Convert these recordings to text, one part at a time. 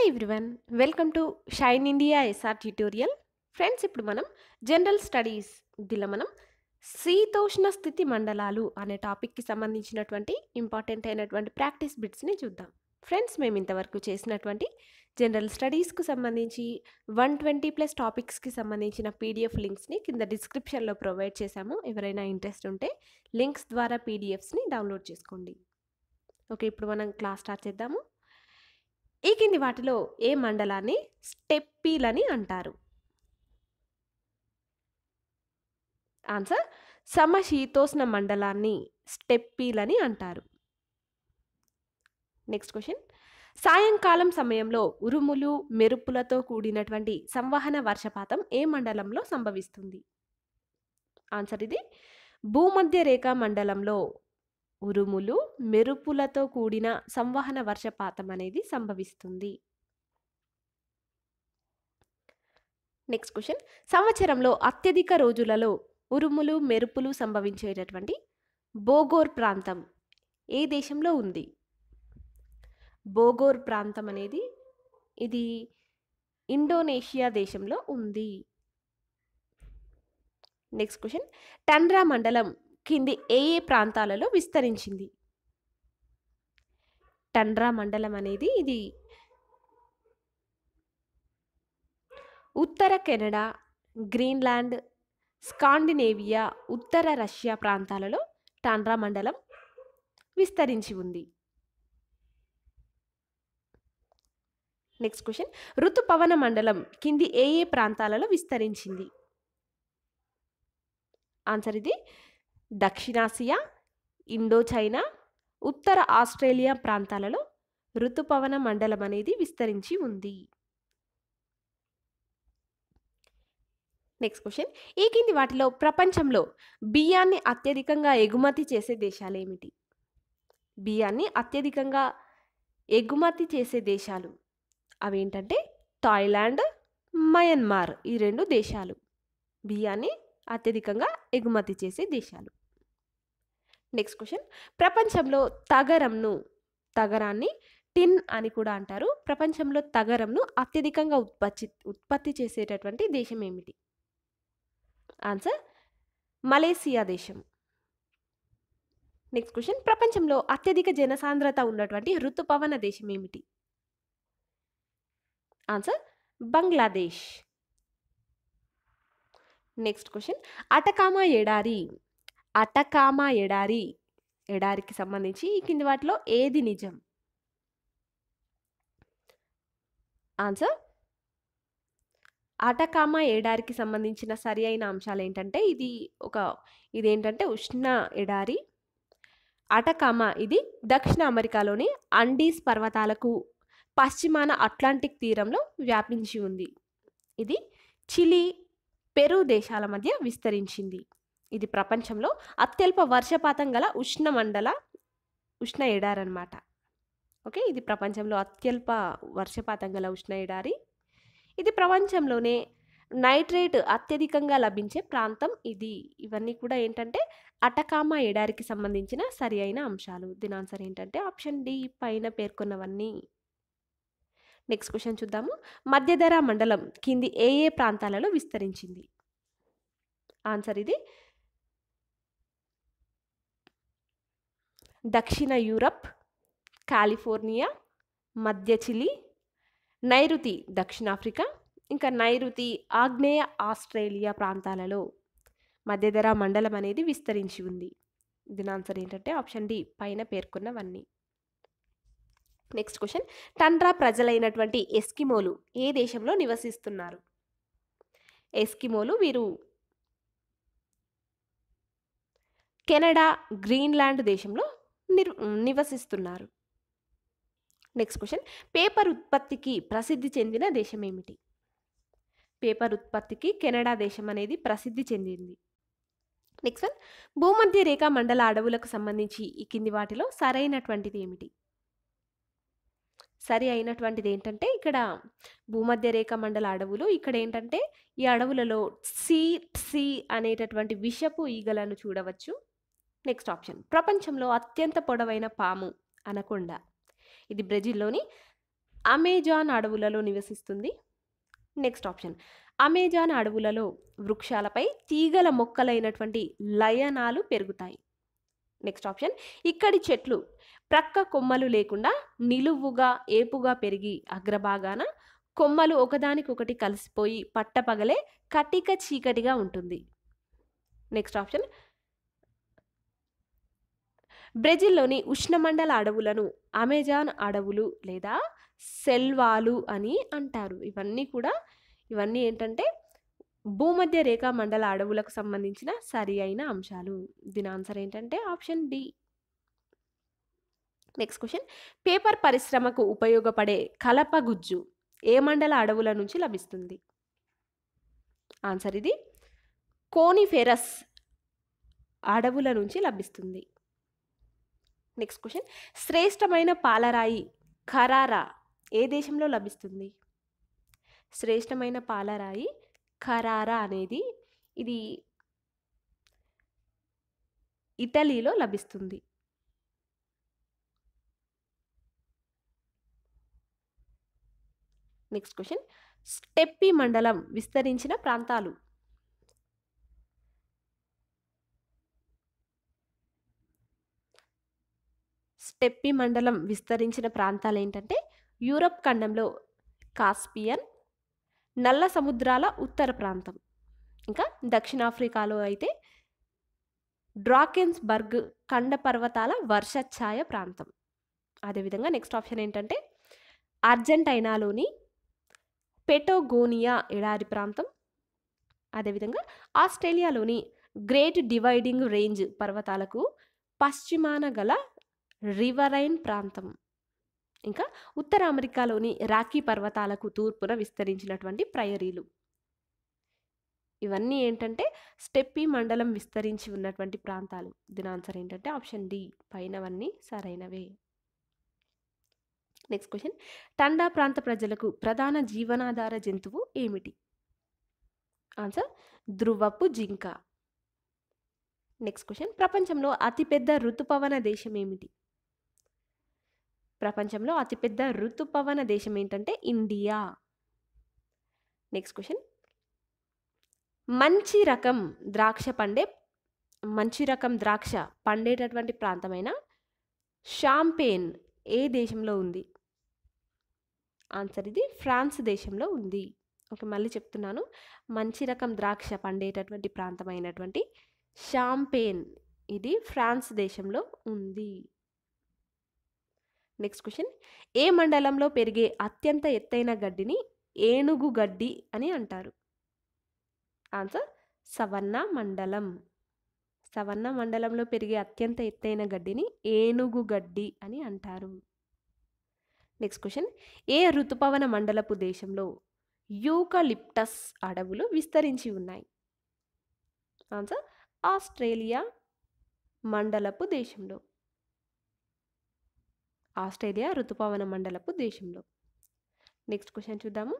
hello everyone welcome to shine India SR tutorial friends ఇప్పుడు మనం general studies దిల మనం శీతోష్ణ స్థితి మండలాలు అనే టాపిక్కి సంబంధించినటువంటి ఇంపార్టెంట్ అయినటువంటి ప్రాక్టీస్ బిట్స్ని చూద్దాం ఫ్రెండ్స్ మేము ఇంతవరకు చేసినటువంటి జనరల్ స్టడీస్కు సంబంధించి వన్ ట్వంటీ ప్లస్ టాపిక్స్కి సంబంధించిన పీడిఎఫ్ లింక్స్ని కింద డిస్క్రిప్షన్లో ప్రొవైడ్ చేశాము ఎవరైనా ఇంట్రెస్ట్ ఉంటే లింక్స్ ద్వారా పీడిఎఫ్స్ని డౌన్లోడ్ చేసుకోండి ఓకే ఇప్పుడు మనం క్లాస్ స్టార్ట్ చేద్దాము ఈ కింది వాటిలో ఏ మండలాన్ని స్టెప్పీలని అంటారు ఆన్సర్ సమశీతోష్ణ మండలాన్ని స్టెప్పీలని అంటారు నెక్స్ట్ క్వశ్చన్ సాయంకాలం సమయంలో ఉరుములు మెరుపులతో కూడినటువంటి సంవహన వర్షపాతం ఏ మండలంలో సంభవిస్తుంది ఆన్సర్ ఇది భూమధ్య రేఖా మండలంలో ఉరుములు మెరుపులతో కూడిన సంవహన వర్షపాతం అనేది సంభవిస్తుంది నెక్స్ట్ క్వశ్చన్ సంవత్సరంలో అత్యధిక రోజులలో ఉరుములు మెరుపులు సంభవించేటటువంటి బోగోర్ ప్రాంతం ఏ దేశంలో ఉంది బోగోర్ ప్రాంతం అనేది ఇది ఇండోనేషియా దేశంలో ఉంది నెక్స్ట్ క్వశ్చన్ టండ్రా మండలం కింది ఏ ఏ ప్రాంతాలలో విస్తరించింది టండ్రా మండలం అనేది ఇది ఉత్తర కెనడా గ్రీన్లాండ్ స్కాండినేవియా ఉత్తర రష్యా ప్రాంతాలలో టాండ్రా మండలం విస్తరించి ఉంది నెక్స్ట్ క్వశ్చన్ ఋతుపవన మండలం కింది ఏ ఏ ప్రాంతాలలో విస్తరించింది ఆన్సర్ ఇది దక్షిణాసియా ఇండోచైనా ఉత్తర ఆస్ట్రేలియా ప్రాంతాలలో ఋతుపవన మండలం అనేది విస్తరించి ఉంది నెక్స్ట్ క్వశ్చన్ ఈ కింది వాటిలో ప్రపంచంలో బియ్యాన్ని అత్యధికంగా ఎగుమతి చేసే దేశాలు ఏమిటి బియ్యాన్ని అత్యధికంగా ఎగుమతి చేసే దేశాలు అవేంటంటే థాయిలాండ్ మయన్మార్ ఈ రెండు దేశాలు బియ్యాన్ని అత్యధికంగా ఎగుమతి చేసే దేశాలు నెక్స్ట్ క్వశ్చన్ ప్రపంచంలో తగరంను తగరాన్ని టిన్ అని కూడా అంటారు ప్రపంచంలో తగరంను అత్యధికంగా ఉత్పత్తి ఉత్పత్తి చేసేటటువంటి దేశం ఏమిటి ఆన్సర్ మలేసియా దేశం నెక్స్ట్ క్వశ్చన్ ప్రపంచంలో అత్యధిక జనసాంద్రత ఉన్నటువంటి ఋతుపవన దేశం ఏమిటి answer Bangladesh next question Atacama ఎడారి అటకామా ఎడారి ఎడారికి సంబంధించి ఈ కింది వాటిలో ఏది నిజం ఆన్సర్ అటకామ ఎడారికి సంబంధించిన సరి అయిన అంశాలు ఏంటంటే ఇది ఒక ఇది ఏంటంటే ఉష్ణ ఎడారి అటకామ ఇది దక్షిణ అమెరికాలోని అండీస్ పర్వతాలకు పశ్చిమాన అట్లాంటిక్ తీరంలో వ్యాపించి ఉంది ఇది చిలీ పెరు దేశాల మధ్య విస్తరించింది ఇది ప్రపంచంలో అత్యల్ప వర్షపాతం గల ఉష్ణ మండల ఉష్ణ ఎడారి అనమాట ఓకే ఇది ప్రపంచంలో అత్యల్ప వర్షపాతం గల ఉష్ణ ఎడారి ఇది ప్రపంచంలోనే నైట్రేట్ అత్యధికంగా లభించే ప్రాంతం ఇది ఇవన్నీ కూడా ఏంటంటే అటకామా ఎడారికి సంబంధించిన సరి అయిన అంశాలు దీని ఆన్సర్ ఏంటంటే ఆప్షన్ డి పైన పేర్కొన్నవన్నీ నెక్స్ట్ క్వశ్చన్ చూద్దాము మధ్యధరా మండలం కింది ఏ ఏ ప్రాంతాలలో విస్తరించింది ఆన్సర్ ఇది దక్షిణ యూరప్ కాలిఫోర్నియా మధ్య చిలి నైరుతి దక్షిణాఫ్రికా ఇంకా నైరుతి ఆగ్నేయ ఆస్ట్రేలియా ప్రాంతాలలో మధ్యధర మండలం అనేది విస్తరించి ఉంది దీని ఆన్సర్ ఏంటంటే ఆప్షన్ డి పైన పేర్కొన్నవన్నీ నెక్స్ట్ క్వశ్చన్ టండ్రా ప్రజలైనటువంటి ఎస్కిమోలు ఏ దేశంలో నివసిస్తున్నారు ఎస్కిమోలు వీరు కెనడా గ్రీన్లాండ్ దేశంలో నిర్ నివసిస్తున్నారు నెక్స్ట్ క్వశ్చన్ పేపర్ ఉత్పత్తికి ప్రసిద్ధి చెందిన దేశం ఏమిటి పేపర్ ఉత్పత్తికి కెనడా దేశం అనేది ప్రసిద్ధి చెందింది నెక్స్ట్ వన్ భూమధ్య రేఖా మండల అడవులకు సంబంధించి ఈ కింది వాటిలో సరైనటువంటిది ఏమిటి సరి అయినటువంటిది ఏంటంటే ఇక్కడ భూమధ్య రేఖ మండల అడవులు ఇక్కడ ఏంటంటే ఈ అడవులలో సీ సీ అనేటటువంటి విషపు ఈగలను చూడవచ్చు నెక్స్ట్ ఆప్షన్ ప్రపంచంలో అత్యంత పొడవైన పాము అనకొండ ఇది బ్రెజిల్లోని అమెజాన్ అడవులలో నివసిస్తుంది నెక్స్ట్ ఆప్షన్ అమెజాన్ అడవులలో వృక్షాలపై తీగల మొక్కలైనటువంటి లయనాలు పెరుగుతాయి నెక్స్ట్ ఆప్షన్ ఇక్కడి చెట్లు ప్రక్క కొమ్మలు లేకుండా నిలువుగా ఏపుగా పెరిగి అగ్రభాగాన కొమ్మలు ఒకదానికొకటి కలిసిపోయి పట్టపగలే కటిక చీకటిగా ఉంటుంది నెక్స్ట్ ఆప్షన్ బ్రెజిల్లోని ఉష్ణమండల అడవులను అమెజాన్ అడవులు లేదా సెల్వాలు అని అంటారు ఇవన్నీ కూడా ఇవన్నీ ఏంటంటే భూమధ్య రేఖా మండల అడవులకు సంబంధించిన సరి అయిన అంశాలు దీని ఆన్సర్ ఏంటంటే option D next question paper పరిశ్రమకు ఉపయోగపడే కలప గుజ్జు ఏ మండల అడవుల నుంచి లభిస్తుంది ఆన్సర్ ఇది కోనిఫెరస్ అడవుల నుంచి లభిస్తుంది నెక్స్ట్ క్వశ్చన్ శ్రేష్టమైన పాలరాయి ఖరారా ఏ దేశంలో లభిస్తుంది శ్రేష్టమైన పాలరాయి ఖరారా అనేది ఇది ఇటలీలో లభిస్తుంది నెక్స్ట్ క్వశ్చన్ స్టెప్పి మండలం విస్తరించిన ప్రాంతాలు స్టెప్పి మండలం విస్తరించిన ప్రాంతాలు ఏంటంటే యూరప్ ఖండంలో కాస్పియన్ నల్ల సముద్రాల ఉత్తర ప్రాంతం ఇంకా దక్షిణాఫ్రికాలో అయితే డ్రాకెన్స్బర్గ్ ఖండ పర్వతాల వర్షఛాయ ప్రాంతం అదేవిధంగా నెక్స్ట్ ఆప్షన్ ఏంటంటే అర్జెంటైనాలోని పెటోగోనియా ఎడారి ప్రాంతం అదేవిధంగా ఆస్ట్రేలియాలోని గ్రేట్ డివైడింగ్ రేంజ్ పర్వతాలకు పశ్చిమాన గల రివరైన్ ప్రాంతం ఇంకా ఉత్తర అమెరికాలోని రాఖీ పర్వతాలకు తూర్పున విస్తరించినటువంటి ప్రయరీలు ఇవన్నీ ఏంటంటే స్టెప్పీ మండలం విస్తరించి ఉన్నటువంటి ప్రాంతాలు దీని ఆన్సర్ ఏంటంటే ఆప్షన్ డి పైనవన్నీ సరైనవే నెక్స్ట్ క్వశ్చన్ టండా ప్రాంత ప్రజలకు ప్రధాన జీవనాధార జంతువు ఏమిటి ఆన్సర్ ధ్రువపు జింక నెక్స్ట్ క్వశ్చన్ ప్రపంచంలో అతిపెద్ద ఋతుపవన దేశం ఏమిటి ప్రపంచంలో అతిపెద్ద ఋతుపవన దేశం ఏంటంటే ఇండియా నెక్స్ట్ క్వశ్చన్ మంచి రకం ద్రాక్ష పండే మంచి రకం ద్రాక్ష పండేటటువంటి ప్రాంతమైన షాంపేన్ ఏ దేశంలో ఉంది ఆన్సర్ ఇది ఫ్రాన్స్ దేశంలో ఉంది ఓకే మళ్ళీ చెప్తున్నాను మంచి రకం ద్రాక్ష పండేటటువంటి ప్రాంతమైనటువంటి షాంపేన్ ఇది ఫ్రాన్స్ దేశంలో ఉంది నెక్స్ట్ క్వశ్చన్ ఏ మండలంలో పెరిగే అత్యంత ఎత్తైన గడ్డిని ఏనుగు గడ్డి అని అంటారు ఆన్సర్ సవర్ణ మండలం సవర్ణ మండలంలో పెరిగే అత్యంత ఎత్తైన గడ్డిని ఏనుగు గడ్డి అని అంటారు నెక్స్ట్ క్వశ్చన్ ఏ ఋతుపవన మండలపు దేశంలో యూకలిప్టస్ అడవులు విస్తరించి ఉన్నాయి ఆన్సర్ ఆస్ట్రేలియా మండలపు దేశంలో ఆస్ట్రేలియా ఋతుపవన మండలపు దేశంలో నెక్స్ట్ క్వశ్చన్ చూద్దాము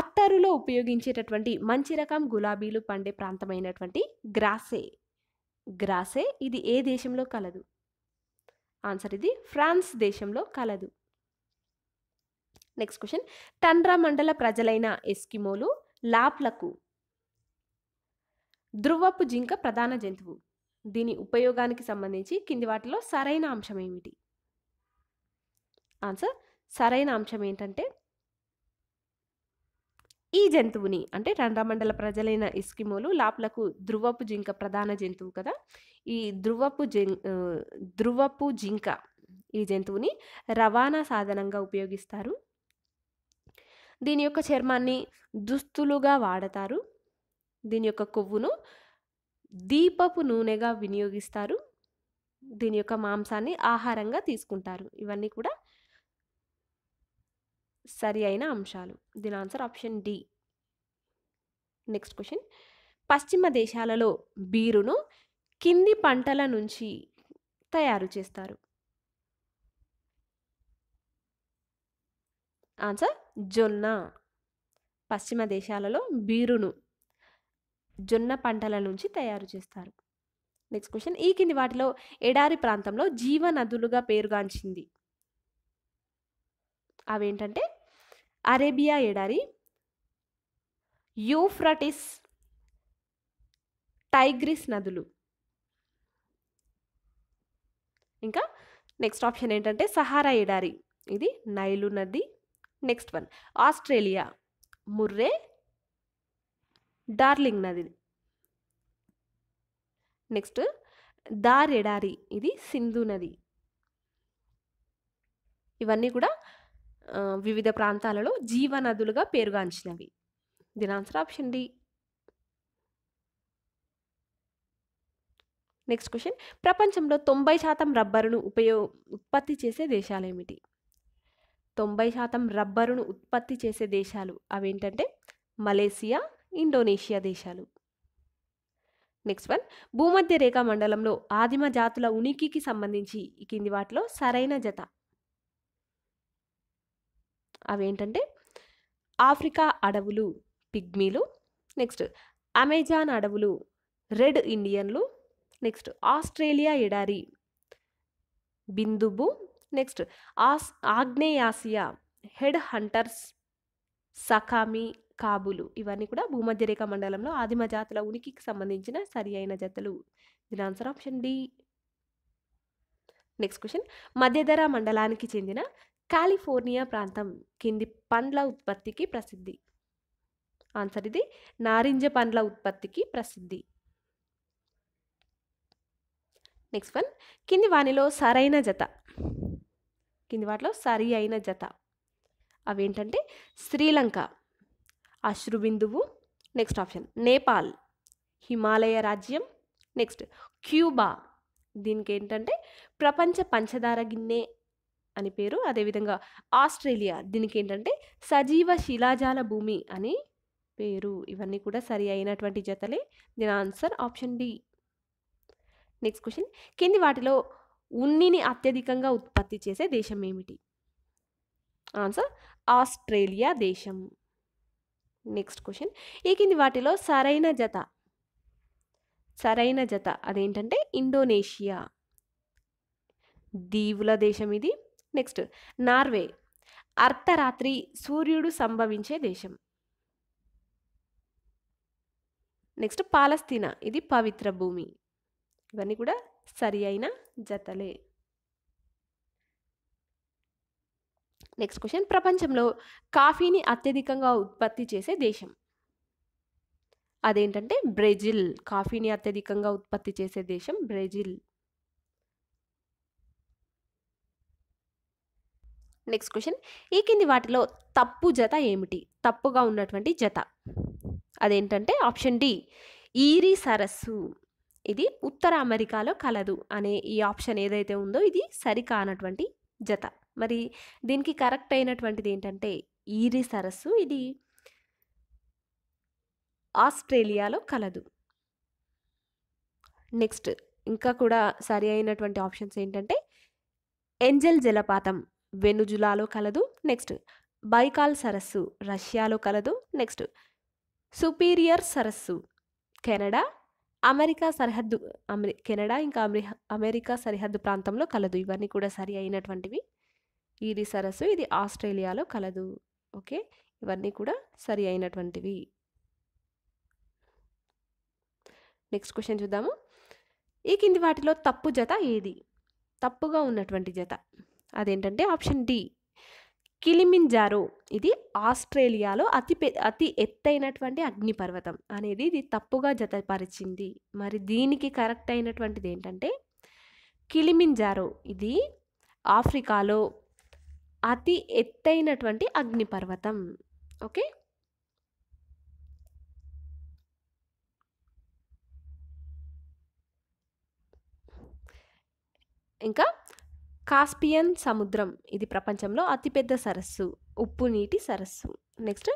అత్తరులో ఉపయోగించేటటువంటి మంచి రకం గులాబీలు పండే ప్రాంతమైనటువంటి గ్రాసే గ్రాసే ఇది ఏ దేశంలో కలదు ఆన్సర్ ఇది ఫ్రాన్స్ దేశంలో కలదు నెక్స్ట్ క్వశ్చన్ టండ్రా మండల ప్రజలైన ఎస్కిమోలు లాప్లకు ధ్రువపు జింక ప్రధాన జంతువు దీని ఉపయోగానికి సంబంధించి కింది వాటిలో సరైన అంశం ఏమిటి ఆన్సర్ సరైన అంశం ఏంటంటే ఈ జంతువుని అంటే రంధ్రమండల ప్రజలైన ఇస్కిమోలు లాప్లకు ధృవపు జింక ప్రధాన జంతువు కదా ఈ ధృవపు జి ధృవపు జింక ఈ జంతువుని రవాణా సాధనంగా ఉపయోగిస్తారు దీని యొక్క చర్మాన్ని దుస్తులుగా వాడతారు దీని యొక్క కొవ్వును దీపపు నూనెగా వినియోగిస్తారు దీని యొక్క మాంసాన్ని ఆహారంగా తీసుకుంటారు ఇవన్నీ కూడా సరి అయిన అంశాలు దీని answer option D next question పశ్చిమ దేశాలలో బీరును కింది పంటల నుంచి తయారు చేస్తారు ఆన్సర్ జొన్న పశ్చిమ దేశాలలో బీరును జొన్న పంటల నుంచి తయారు చేస్తారు నెక్స్ట్ క్వశ్చన్ ఈ కింది వాటిలో ఎడారి ప్రాంతంలో జీవనదులుగా పేరుగాంచింది అవేంటంటే అరేబియా ఎడారి యూఫ్రటిస్ టైగ్రిస్ నదులు ఇంకా నెక్స్ట్ ఆప్షన్ ఏంటంటే సహారా ఎడారి ఇది నైలు నది next one Australia Murray Darling నది నెక్స్ట్ దార్ ఎడారి ఇది సింధు నది ఇవన్నీ కూడా వివిధ ప్రాంతాలలో జీవనదులుగా పేరుగాంచినవి దీని answer option D next question ప్రపంచంలో తొంభై శాతం రబ్బరును ఉపయో ఉత్పత్తి చేసే దేశాలు ఏమిటి తొంభై శాతం రబ్బరును ఉత్పత్తి చేసే దేశాలు అవేంటంటే మలేసియా ఇండోనేషియా దేశాలు నెక్స్ట్ వన్ భూమధ్య రేఖా మండలంలో ఆదిమ జాతుల ఉనికికి సంబంధించి కింది వాటిలో సరైన జత అవేంటంటే ఆఫ్రికా అడవులు పిగ్మీలు నెక్స్ట్ అమెజాన్ అడవులు రెడ్ ఇండియన్లు నెక్స్ట్ ఆస్ట్రేలియా ఎడారి బిందుబు నెక్స్ట్ ఆస్ ఆగ్నేయాసియా హెడ్ హంటర్స్ సకామి కాబులు ఇవన్నీ కూడా భూమధ్యరేఖ మండలంలో ఆదిమ జాతుల ఉనికికి సంబంధించిన సరి అయిన జతలు దీని answer option D next question మధ్యధరా మండలానికి చెందిన కాలిఫోర్నియా ప్రాంతం కింది పండ్ల ఉత్పత్తికి ప్రసిద్ధి ఆన్సర్ ఇది నారింజ పండ్ల ఉత్పత్తికి ప్రసిద్ధి నెక్స్ట్ వన్ కింది వానిలో సరైన జత కింది వాటిలో సరి అయిన జత అవేంటంటే శ్రీలంక అశ్రుబిందువు నెక్స్ట్ ఆప్షన్ నేపాల్ హిమాలయ రాజ్యం నెక్స్ట్ క్యూబా దీనికి ఏంటంటే ప్రపంచ పంచదార గిన్నె అని పేరు అదేవిధంగా ఆస్ట్రేలియా దీనికి ఏంటంటే సజీవ శిలాజాల భూమి అని పేరు ఇవన్నీ కూడా సరి అయినటువంటి జతలే దీని answer option D next question కింది వాటిలో ఉన్నిని అత్యధికంగా ఉత్పత్తి చేసే దేశం ఏమిటి ఆన్సర్ ఆస్ట్రేలియా దేశం నెక్స్ట్ క్వశ్చన్ ఈ కింది వాటిలో సరైన జత సరైన జత అదేంటంటే ఇండోనేషియా దీవుల దేశం ఇది నెక్స్ట్ నార్వే అర్ధరాత్రి సూర్యుడు సంభవించే దేశం నెక్స్ట్ పాలస్తీనా ఇది పవిత్ర భూమి ఇవన్నీ కూడా సరి అయిన జతలే నెక్స్ట్ క్వశ్చన్ ప్రపంచంలో కాఫీని అత్యధికంగా ఉత్పత్తి చేసే దేశం అదేంటంటే బ్రెజిల్ కాఫీని అత్యధికంగా ఉత్పత్తి చేసే దేశం బ్రెజిల్ నెక్స్ట్ క్వశ్చన్ ఈ కింది వాటిలో తప్పు జత ఏమిటి తప్పుగా ఉన్నటువంటి జత అదేంటంటే ఆప్షన్ డి ఈరి సరస్సు ఇది ఉత్తర అమెరికాలో కలదు అనే ఈ ఆప్షన్ ఏదైతే ఉందో ఇది సరికానటువంటి జత మరి దీనికి కరెక్ట్ అయినటువంటిది ఏంటంటే ఈరి సరస్సు ఇది ఆస్ట్రేలియాలో కలదు నెక్స్ట్ ఇంకా కూడా సరి అయినటువంటి ఆప్షన్స్ ఏంటంటే ఎంజల్ జలపాతం వెనుజులాలో కలదు నెక్స్ట్ బైకాల్ సరస్సు రష్యాలో కలదు నెక్స్ట్ సుపీరియర్ సరస్సు కెనడా అమెరికా సరిహద్దు అమెరి కెనడా ఇంకా అమెరికా సరిహద్దు ప్రాంతంలో కలదు ఇవన్నీ కూడా సరి అయినటువంటివి ఇది సరస్సు ఇది ఆస్ట్రేలియాలో కలదు ఓకే ఇవన్నీ కూడా సరి అయినటువంటివి నెక్స్ట్ క్వశ్చన్ చూద్దాము ఈ కింది వాటిలో తప్పు జత ఏది తప్పుగా ఉన్నటువంటి జత అదేంటంటే ఆప్షన్ డి కిలిమింజారో ఇది ఆస్ట్రేలియాలో అతి అతి ఎత్తైనటువంటి అగ్నిపర్వతం అనేది ఇది తప్పుగా జతపరిచింది మరి దీనికి కరెక్ట్ అయినటువంటిది ఏంటంటే కిలిమింజారో ఇది ఆఫ్రికాలో అతి ఎత్తైనటువంటి అగ్నిపర్వతం ఓకే ఇంకా కాస్పియన్ సముద్రం ఇది ప్రపంచంలో అతిపెద్ద సరస్సు ఉప్పు నీటి సరస్సు నెక్స్ట్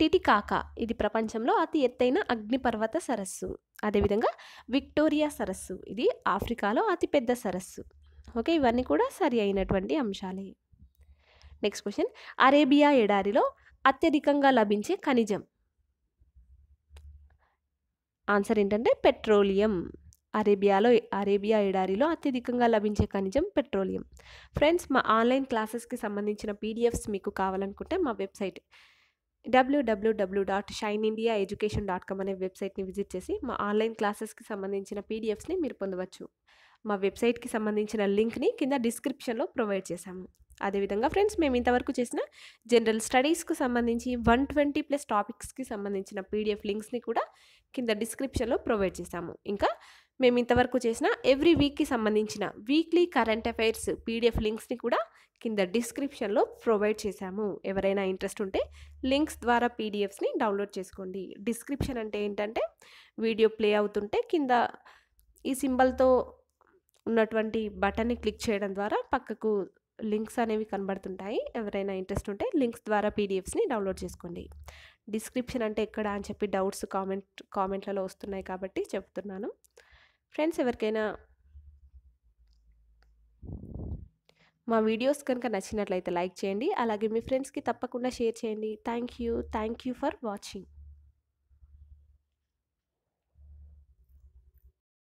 టిటికాకా ఇది ప్రపంచంలో అతి ఎత్తైన అగ్నిపర్వత సరస్సు అదేవిధంగా విక్టోరియా సరస్సు ఇది ఆఫ్రికాలో అతిపెద్ద సరస్సు ఓకే ఇవన్నీ కూడా సరి అయినటువంటి అంశాలే నెక్స్ట్ క్వశ్చన్ అరేబియా ఎడారిలో అత్యధికంగా లభించే ఖనిజం ఆన్సర్ ఏంటంటే పెట్రోలియం అరేబియాలో అరేబియా ఎడారిలో అత్యధికంగా లభించే ఖనిజం పెట్రోలియం ఫ్రెండ్స్ మా ఆన్లైన్ క్లాసెస్కి సంబంధించిన పీడిఎఫ్స్ మీకు కావాలనుకుంటే మా వెబ్సైట్ డబ్ల్యూడబ్ల్యూడబ్ల్యూ dot shine India education dot com అనే వెబ్సైట్ని విజిట్ చేసి మా ఆన్లైన్ క్లాసెస్కి సంబంధించిన పీడిఎఫ్స్ని మీరు పొందవచ్చు మా వెబ్సైట్కి సంబంధించిన లింక్ని కింద డిస్క్రిప్షన్లో ప్రొవైడ్ చేశాము అదేవిధంగా ఫ్రెండ్స్ మేము ఇంతవరకు చేసిన జనరల్ స్టడీస్కు సంబంధించి వన్ ట్వంటీ ప్లస్ టాపిక్స్కి సంబంధించిన పీడిఎఫ్ లింక్స్ని కూడా కింద డిస్క్రిప్షన్లో ప్రొవైడ్ చేశాము ఇంకా మేము ఇంతవరకు చేసిన ఎవ్రీ వీక్కి సంబంధించిన వీక్లీ కరెంట్ అఫైర్స్ పీడిఎఫ్ లింక్స్ని కూడా కింద డిస్క్రిప్షన్లో ప్రొవైడ్ చేశాము ఎవరైనా ఇంట్రెస్ట్ ఉంటే లింక్స్ ద్వారా పీడిఎఫ్స్ని డౌన్లోడ్ చేసుకోండి డిస్క్రిప్షన్ అంటే ఏంటంటే వీడియో ప్లే అవుతుంటే కింద ఈ సింబల్తో ఉన్నటువంటి బటన్ని క్లిక్ చేయడం ద్వారా పక్కకు లింక్స్ అనేవి కనబడుతుంటాయి ఎవరైనా ఇంట్రెస్ట్ ఉంటే లింక్స్ ద్వారా పీడిఎఫ్స్ని డౌన్లోడ్ చేసుకోండి డిస్క్రిప్షన్ అంటే ఎక్కడ అని చెప్పి డౌట్స్ కామెంట్ కామెంట్లలో వస్తున్నాయి కాబట్టి చెప్తున్నాను ఫ్రెండ్స్ ఎవరికైనా మా వీడియోస్ కనుక నచ్చినట్లయితే లైక్ చేయండి అలాగే మీ ఫ్రెండ్స్కి తప్పకుండా షేర్ చేయండి thank you thank you for watching